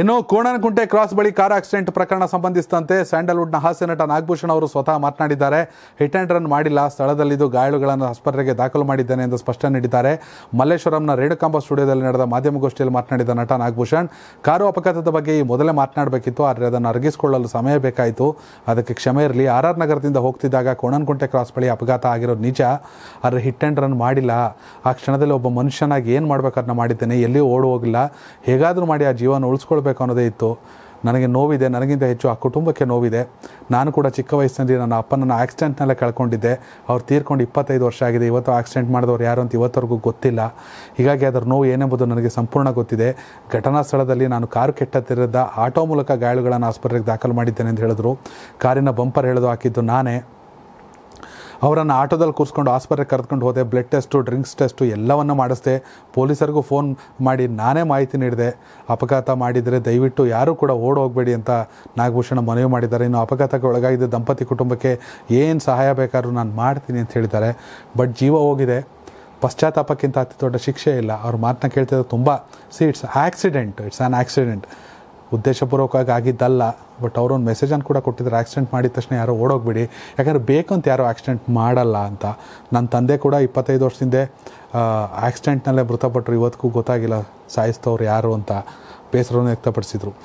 ಇನ್ನು ಕೋಣನಕುಂಟೆ ಕ್ರಾಸ್ ಬಳಿ car accident ಪ್ರಕರಣ ಸಂಬಂಧಿಸಿದಂತೆ ಸ್ಯಾಂಡಲ್ವುಡ್ನ ಹಾಸ್ಯ ನಟ ನಾಗಭೂಷಣ್ ಅವರು ಸ್ವತಃ ಮಾತನಾಡಿದ್ದಾರೆ ಹಿಟ್ ಆ್ಯಂಡ್ ರನ್ ಮಾಡಿಲ್ಲ ಸ್ಥಳದಲ್ಲಿದ್ದು ಗಾಯಾಳುಗಳನ್ನು ಆಸ್ಪತ್ರೆಗೆ ದಾಖಲು ಮಾಡಿದ್ದೇನೆ ಎಂದು ಸ್ಪಷ್ಟನೆ ನೀಡಿದ್ದಾರೆ ಮಲ್ಲೇಶ್ವರಂನ ರೇಣುಕಾಂಬ ಸ್ಟುಡಿಯೋದಲ್ಲಿ ನಡೆದ ಮಾಧ್ಯಮಗೋಷ್ಠಿಯಲ್ಲಿ ಮಾತನಾಡಿದ ನಟ ನಾಗಭೂಷಣ್ ಕಾರು ಅಪಘಾತದ ಬಗ್ಗೆ ಈ ಮೊದಲೇ ಮಾತನಾಡಬೇಕಿತ್ತು ಆದರೆ ಅದನ್ನು ಅರಗಿಸಿಕೊಳ್ಳಲು ಸಮಯ ಬೇಕಾಯಿತು ಅದಕ್ಕೆ ಕ್ಷಮೆ ಇರಲಿ ಆರ್ ಆರ್ ನಗರದಿಂದ ಹೋಗ್ತಿದ್ದಾಗ ಕೋಣನಕುಂಟೆ ಕ್ರಾಸ್ ಬಳಿ ಅಪಘಾತ ಆಗಿರೋ ನಿಜ ಆದರೆ ಹಿಟ್ ಆ್ಯಂಡ್ ರನ್ ಮಾಡಿಲ್ಲ ಆ ಕ್ಷಣದಲ್ಲಿ ಒಬ್ಬ ಮನುಷ್ಯನಾಗಿ ಏನು ಮಾಡಬೇಕು ಮಾಡಿದ್ದೇನೆ ಎಲ್ಲಿಯೂ ಓಡ್ ಹೋಗಿಲ್ಲ ಹೇಗಾದರೂ ಮಾಡಿ ಆ ಜೀವನ ಉಳಿಸ್ಕೊಳ್ಬೇಕು ಮಾಡಬೇಕು ಅನ್ನೋದೇ ಇತ್ತು ನನಗೆ ನೋವಿದೆ ನನಗಿಂತ ಹೆಚ್ಚು ಆ ಕುಟುಂಬಕ್ಕೆ ನೋವಿದೆ ನಾನು ಕೂಡ ಚಿಕ್ಕ ವಯಸ್ಸಿನಲ್ಲಿ ನನ್ನ ಅಪ್ಪನನ್ನು ಆಕ್ಸಿಡೆಂಟ್ನಲ್ಲೇ ಕಳ್ಕೊಂಡಿದ್ದೆ ಅವ್ರು ತೀರ್ಕೊಂಡು ಇಪ್ಪತ್ತೈದು ವರ್ಷ ಆಗಿದೆ ಇವತ್ತು ಆಕ್ಸಿಡೆಂಟ್ ಮಾಡಿದವ್ರು ಯಾರು ಅಂತ ಇವತ್ತವರೆಗೂ ಗೊತ್ತಿಲ್ಲ ಹೀಗಾಗಿ ಅದರ ನೋವು ಏನೆಂಬುದು ನನಗೆ ಸಂಪೂರ್ಣ ಗೊತ್ತಿದೆ ಘಟನಾ ಸ್ಥಳದಲ್ಲಿ ನಾನು ಕಾರು ಕೆಟ್ಟತ್ತಿರದ ಆಟೋ ಮೂಲಕ ಗಾಯಳುಗಳನ್ನು ಆಸ್ಪತ್ರೆಗೆ ದಾಖಲು ಮಾಡಿದ್ದೇನೆ ಅಂತ ಹೇಳಿದ್ರು ಕಾರಿನ ಬಂಪರ್ ಹೇಳಿದು ಹಾಕಿದ್ದು ನಾನೇ ಅವರನ್ನು ಆಟೋದಲ್ಲಿ ಕೂರಿಸ್ಕೊಂಡು ಆಸ್ಪತ್ರೆಗೆ ಕರೆದುಕೊಂಡು ಹೋದೆ ಬ್ಲಡ್ ಟೆಸ್ಟು ಡ್ರಿಂಕ್ಸ್ ಟೆಸ್ಟು ಎಲ್ಲವನ್ನು ಮಾಡಿಸ್ದೆ ಪೊಲೀಸರಿಗೂ ಫೋನ್ ಮಾಡಿ ನಾನೇ ಮಾಹಿತಿ ನೀಡಿದೆ ಅಪಘಾತ ಮಾಡಿದರೆ ದಯವಿಟ್ಟು ಯಾರೂ ಕೂಡ ಓಡ್ ಹೋಗಬೇಡಿ ಅಂತ ನಾಗಭೂಷಣ ಮನವಿ ಮಾಡಿದ್ದಾರೆ ಇನ್ನು ಅಪಘಾತಕ್ಕೆ ಒಳಗಾಗಿದ್ದ ದಂಪತಿ ಕುಟುಂಬಕ್ಕೆ ಏನು ಸಹಾಯ ಬೇಕಾದ್ರೂ ನಾನು ಮಾಡ್ತೀನಿ ಅಂತ ಹೇಳಿದ್ದಾರೆ ಬಟ್ ಜೀವ ಹೋಗಿದೆ ಪಶ್ಚಾತ್ತಾಪಕ್ಕಿಂತ ಅತಿ ದೊಡ್ಡ ಶಿಕ್ಷೆ ಇಲ್ಲ ಅವ್ರ ಮಾತನ್ನ ಕೇಳ್ತಿದ್ರೆ ತುಂಬ see it's accident it's an accident ಉದ್ದೇಶಪೂರ್ವಕವಾಗಿ ಆಗಿದ್ದಲ್ಲ ಬಟ್ ಅವರೊಂದು ಮೆಸೇಜನ್ನು ಕೂಡ ಕೊಟ್ಟಿದ್ರು ಆ್ಯಕ್ಸಿಡೆಂಟ್ ಮಾಡಿದ ತಕ್ಷಣ ಯಾರೋ ಓಡೋಗ್ಬಿಡಿ ಯಾಕಂದರೆ ಬೇಕು ಅಂತ ಯಾರೋ ಆಕ್ಸಿಡೆಂಟ್ ಮಾಡಲ್ಲ ಅಂತ ನನ್ನ ತಂದೆ ಕೂಡ ಇಪ್ಪತ್ತೈದು ವರ್ಷದಿಂದ ಆಕ್ಸಿಡೆಂಟ್ನಲ್ಲೇ ಮೃತಪಟ್ಟರು ಇವತ್ತಿಗೂ ಗೊತ್ತಾಗಿಲ್ಲ ಸಾಯಿಸ್ತವ್ರು ಯಾರು ಅಂತ ಬೇಸರವನ್ನು ವ್ಯಕ್ತಪಡಿಸಿದರು